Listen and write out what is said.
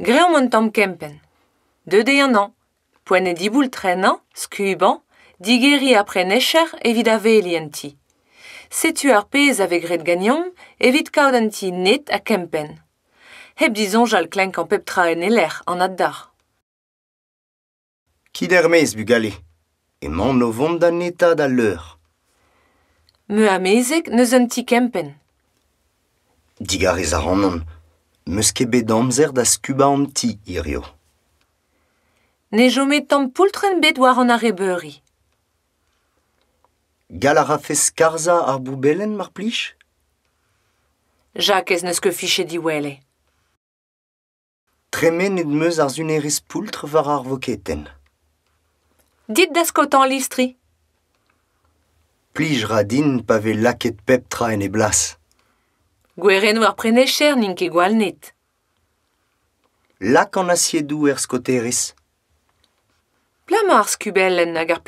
Greu mont am kempen. Deu de an an. Poen e diboul tren an, skuiban, digeri apre necher evit a eli an ti. Setu ar pez ave gret ganyom, evit kaud an ti net a kempen. Heb dizon al klenk an pep tra en eler an ad dar. Ki der mez bu e man no vond da neta da leur. Meu a mezek neus an ti kempen. Digarez ar an an, meus ket bet amzer da skuba an ti, irio. Ne jo met tamm poultren bet war an ar ebeuri. Gal a karza ar boubelen, mar plich? Jacques, n'eus ket fiche di wele. Tremen ed meus ar zuneris poultre var ar voketen. Dit da skotan listri. Plij radin pavel laket pep traen e blas. Gwerren war prenecher nin ke gwal Lak an asiedou er skoteris. Plamars kubel en agar